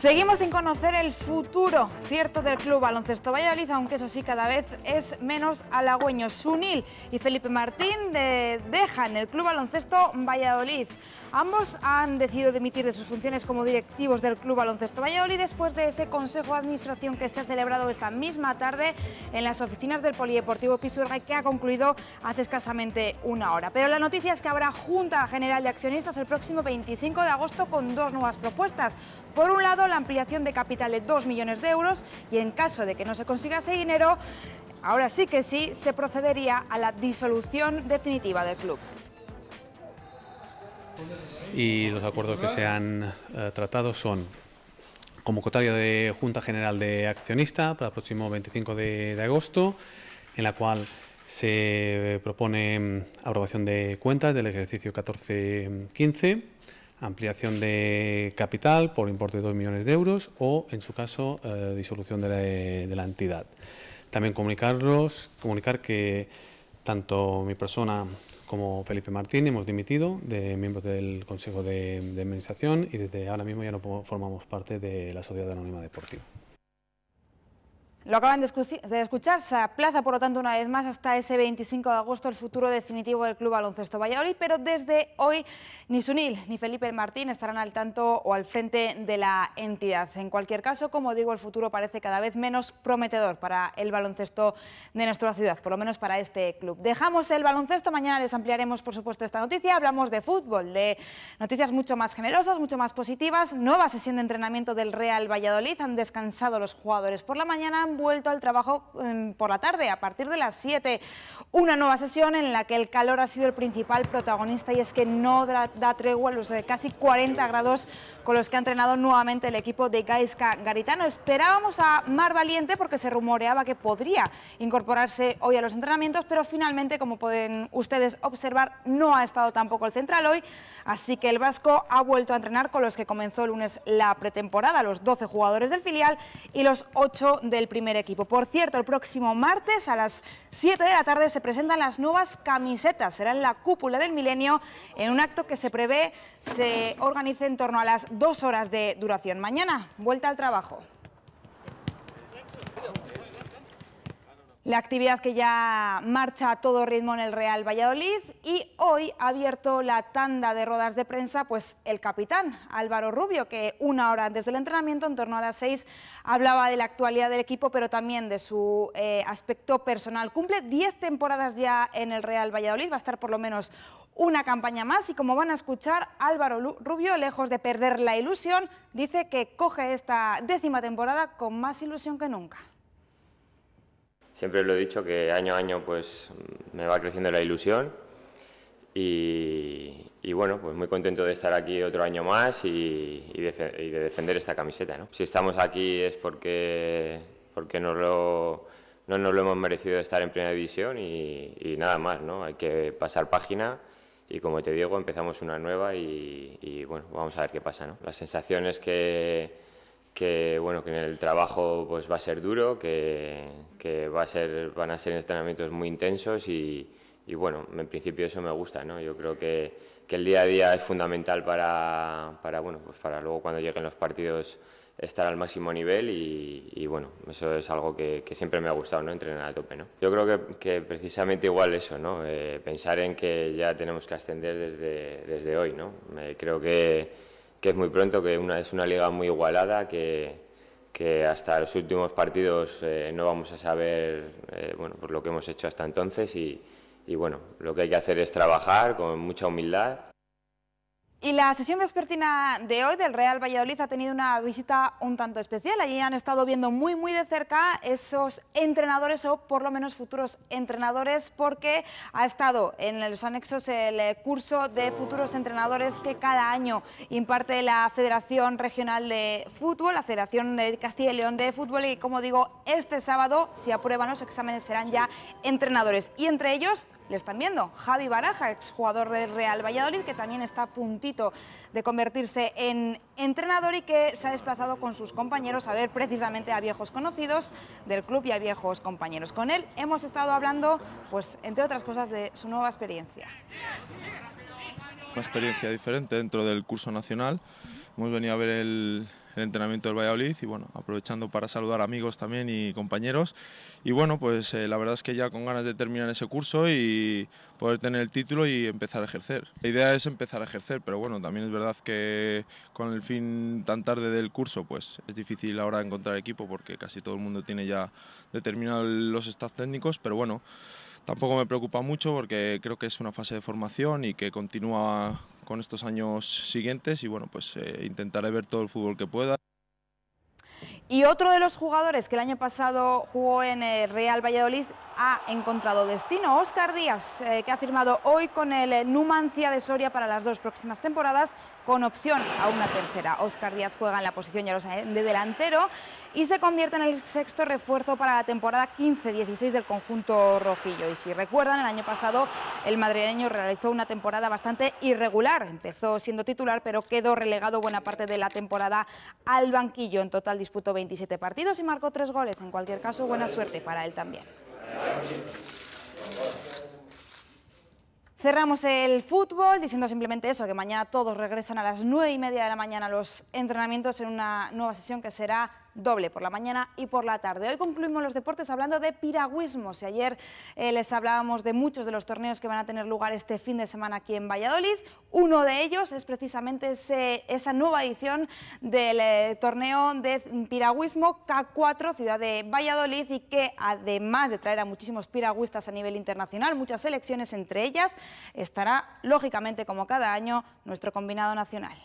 Seguimos sin conocer el futuro cierto del club baloncesto Valladolid, aunque eso sí cada vez es menos halagüeño. Sunil y Felipe Martín dejan el club baloncesto Valladolid. Ambos han decidido dimitir de sus funciones como directivos del Club Baloncesto Valladolid después de ese consejo de administración que se ha celebrado esta misma tarde en las oficinas del Polideportivo Pisuerga y que ha concluido hace escasamente una hora. Pero la noticia es que habrá Junta General de Accionistas el próximo 25 de agosto con dos nuevas propuestas. Por un lado, la ampliación de capitales de 2 millones de euros y en caso de que no se consiga ese dinero, ahora sí que sí, se procedería a la disolución definitiva del club. Y los acuerdos que se han eh, tratado son ...como cotario de Junta General de Accionista para el próximo 25 de agosto, en la cual se propone mm, aprobación de cuentas del ejercicio 14-15 ampliación de capital por importe de 2 millones de euros o, en su caso, eh, disolución de la, entidad. También comunicarlos, comunicar que tanto mi persona como Felipe Martín hemos dimitido de miembros del Consejo de Administración y desde ahora mismo ya no formamos parte de la Sociedad Anónima Deportiva. Lo acaban de escuchar, se aplaza por lo tanto una vez más hasta ese 25 de agosto el futuro definitivo del Club Baloncesto Valladolid, pero desde hoy ni Sunil ni Felipe Martín estarán al tanto o al frente de la entidad. En cualquier caso, como digo, el futuro parece cada vez menos prometedor para el baloncesto de nuestra ciudad, por lo menos para este club. Dejamos el baloncesto, mañana les ampliaremos por supuesto esta noticia, hablamos de fútbol, de noticias mucho más generosas, mucho más positivas, nueva sesión de entrenamiento del Real Valladolid, han descansado los jugadores por la mañana, vuelto al trabajo mm, por la tarde, a partir de las 7. Una nueva sesión en la que el calor ha sido el principal protagonista y es que no da, tregua los casi 40 grados con los que ha entrenado nuevamente el equipo de Gaisca Garitano. Esperábamos a Mar Valiente porque se rumoreaba que podría incorporarse hoy a los entrenamientos, pero finalmente, como pueden ustedes observar, no ha estado tampoco el central hoy, así que el Vasco ha vuelto a entrenar con los que comenzó el lunes la pretemporada, los 12 jugadores del filial y los 8 del primer equipo. Por cierto, el próximo martes a las 7 de la tarde se presentan las nuevas camisetas. Será en la cúpula del milenio, en un acto que se prevé se organice en torno a las dos horas de duración. Mañana, vuelta al trabajo. La actividad que ya marcha a todo ritmo en el Real Valladolid y hoy ha abierto la tanda de rodas de prensa pues el capitán Álvaro Rubio que una hora antes del entrenamiento en torno a las seis hablaba de la actualidad del equipo pero también de su eh, aspecto personal. Cumple 10 temporadas ya en el Real Valladolid, va a estar por lo menos una campaña más y como van a escuchar, Álvaro Rubio, lejos de perder la ilusión, dice que coge esta décima temporada con más ilusión que nunca siempre lo he dicho que año a año pues me va creciendo la ilusión y, bueno, pues muy contento de estar aquí otro año más y, de, defender esta camiseta. ¿no? Si estamos aquí es porque, porque nos lo, no nos lo hemos merecido estar en primera división y, nada más, ¿no? hay que pasar página y como te digo, empezamos una nueva y, bueno, vamos a ver qué pasa, ¿no? La que que bueno que en el trabajo pues va a ser duro que, que va a ser van a ser entrenamientos muy intensos y, y, bueno en principio eso me gusta no yo creo que, que el día a día es fundamental para, para, bueno pues para luego cuando lleguen los partidos estar al máximo nivel y, y bueno eso es algo que, siempre me ha gustado no entrenar a tope no yo creo que, que precisamente igual eso no eh, pensar en que ya tenemos que ascender desde desde hoy no eh, creo que que es muy pronto, que una, es una liga muy igualada, que, hasta los últimos partidos eh, no vamos a saber eh, por pues lo que hemos hecho hasta entonces y, y, bueno, lo que hay que hacer es trabajar con mucha humildad y la sesión vespertina de hoy del Real Valladolid ha tenido una visita un tanto especial. Allí han estado viendo muy muy de cerca esos entrenadores o por lo menos futuros entrenadores porque ha estado en los anexos el curso de futuros entrenadores que cada año imparte la Federación Regional de Fútbol, la Federación de Castilla y León de Fútbol y como digo, este sábado si aprueban los exámenes serán ya entrenadores y entre ellos le están viendo. Javi Baraja, exjugador del Real Valladolid, que también está a puntito de convertirse en entrenador y que se ha desplazado con sus compañeros a ver precisamente a viejos conocidos del club y a viejos compañeros. Con él hemos estado hablando, pues entre otras cosas, de su nueva experiencia. Una experiencia diferente dentro del curso nacional. Hemos venido a ver el, el entrenamiento del Valladolid y bueno, aprovechando para saludar amigos también y compañeros. Y bueno, pues eh, la verdad es que ya con ganas de terminar ese curso y poder tener el título y empezar a ejercer. La idea es empezar a ejercer, pero bueno, también es verdad que con el fin tan tarde del curso, pues es difícil ahora encontrar equipo porque casi todo el mundo tiene ya determinados los staff técnicos, pero bueno tampoco me preocupa mucho porque creo que es una fase de formación y que continúa con estos años siguientes y bueno, pues eh, intentaré ver todo el fútbol que pueda. Y otro de los jugadores que el año pasado jugó en el Real Valladolid ha encontrado destino. Oscar Díaz, eh, que ha firmado hoy con el eh, Numancia de Soria para las dos próximas temporadas, con opción a una tercera. Oscar Díaz juega en la posición, de delantero y se convierte en el sexto refuerzo para la temporada 15-16 del conjunto rojillo. Y si recuerdan, el año pasado el madrileño realizó una temporada bastante irregular. Empezó siendo titular, pero quedó relegado buena parte de la temporada al banquillo. En total disputó 27 partidos y marcó tres goles. En cualquier caso, buena suerte para él también. Cerramos el fútbol diciendo simplemente eso, que mañana todos regresan a las nueve y media de la mañana a los entrenamientos en una nueva sesión que será doble por la mañana y por la tarde. Hoy concluimos los deportes hablando de piragüismo. Si ayer eh, les hablábamos de muchos de los torneos que van a tener lugar este fin de semana aquí en Valladolid, uno de ellos es precisamente esa nueva edición del eh, torneo de piragüismo K4, ciudad de Valladolid, y que además de traer a muchísimos piragüistas a nivel internacional, muchas selecciones entre ellas, estará lógicamente como cada año nuestro combinado nacional.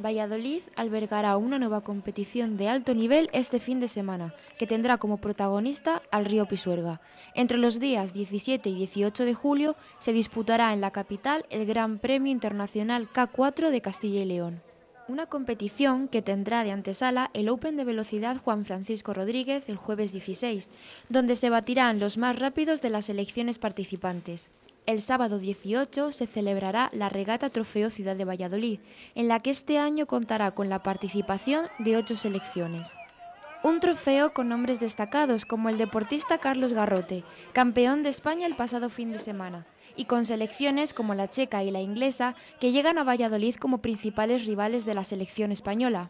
Valladolid albergará una nueva competición de alto nivel este fin de semana, que tendrá como protagonista al río Pisuerga. Entre los días 17 y 18 de julio se disputará en la capital el Gran Premio Internacional K4 de Castilla y León. Una competición que tendrá de antesala el Open de Velocidad Juan Francisco Rodríguez el jueves 16, donde se batirán los más rápidos de las elecciones participantes. El sábado 18 se celebrará la regata Trofeo Ciudad de Valladolid, en la que este año contará con la participación de ocho selecciones. Un trofeo con nombres destacados como el deportista Carlos Garrote, campeón de España el pasado fin de semana, y con selecciones como la checa y la inglesa que llegan a Valladolid como principales rivales de la selección española.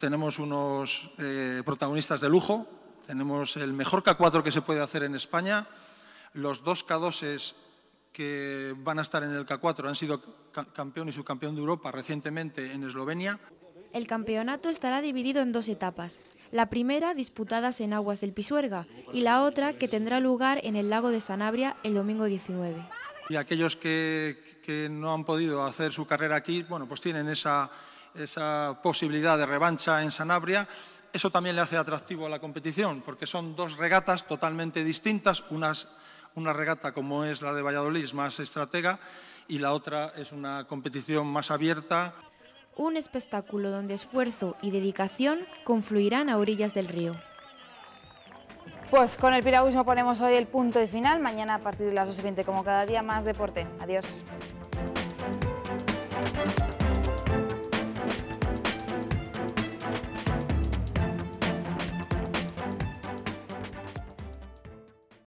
Tenemos unos eh, protagonistas de lujo, tenemos el mejor K4 que se puede hacer en España, los dos k 2 que van a estar en el K4 han sido campeón y subcampeón de Europa recientemente en Eslovenia. El campeonato estará dividido en dos etapas. La primera disputadas en aguas del Pisuerga y la otra que tendrá lugar en el lago de Sanabria el domingo 19. Y aquellos que, no han podido hacer su carrera aquí, bueno, pues tienen esa, esa posibilidad de revancha en Sanabria eso también le hace atractivo a la competición, porque son dos regatas totalmente distintas, unas una regata como es la de Valladolid, es más estratega, y la otra es una competición más abierta. Un espectáculo donde esfuerzo y dedicación confluirán a orillas del río. Pues con el piragüismo ponemos hoy el punto de final. Mañana a partir de las siguiente, como cada día, más deporte. Adiós.